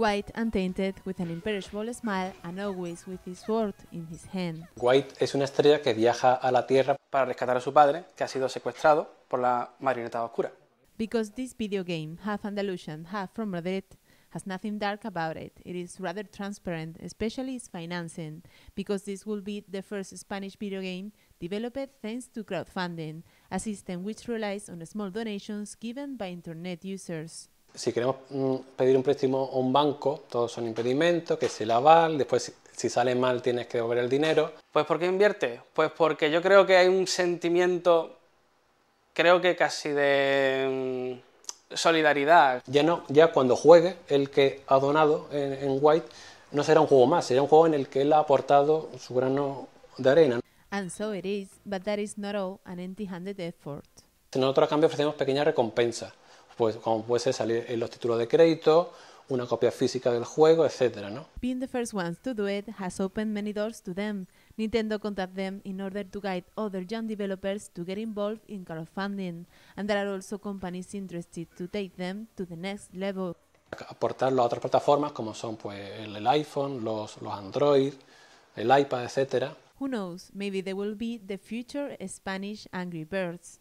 white and tainted with an imperishable smile and always with his sword in his hand. White es una estrella que viaja a la Tierra para rescatar a su padre, que ha sido secuestrado por la marioneta oscura. Because this video game, half Andalusian, half from Madrid, has nothing dark about it. It is rather transparent, especially its financing, because this will be the first Spanish video game developed thanks to crowdfunding, a system which relies on small donations given by internet users. si queremos mm, pedir un préstamo a un banco, todos son impedimentos, que se el aval, después si sale mal tienes que devolver el dinero. Pues ¿por qué invierte? Pues porque yo creo que hay un sentimiento, creo que casi de mm, solidaridad. Ya no, ya cuando juegue el que ha donado en, White, no será un juego más, será un juego en el que él ha aportado su grano de arena. And so it is, but that is not all, an empty-handed effort. Nosotros a cambio ofrecemos pequeñas recompensas pues, como puede ser salir en los títulos de crédito, una copia física del juego, etc. ¿no? Being the first ones to do it has opened many doors to them. Nintendo contacted them in order to guide other young developers to get involved in crowdfunding, and there are also companies interested to take them to the next level. Aportarlo a otras plataformas como son pues, el iPhone, los, los Android, el iPad, etc. Who knows, maybe they will be the future Spanish Angry Birds.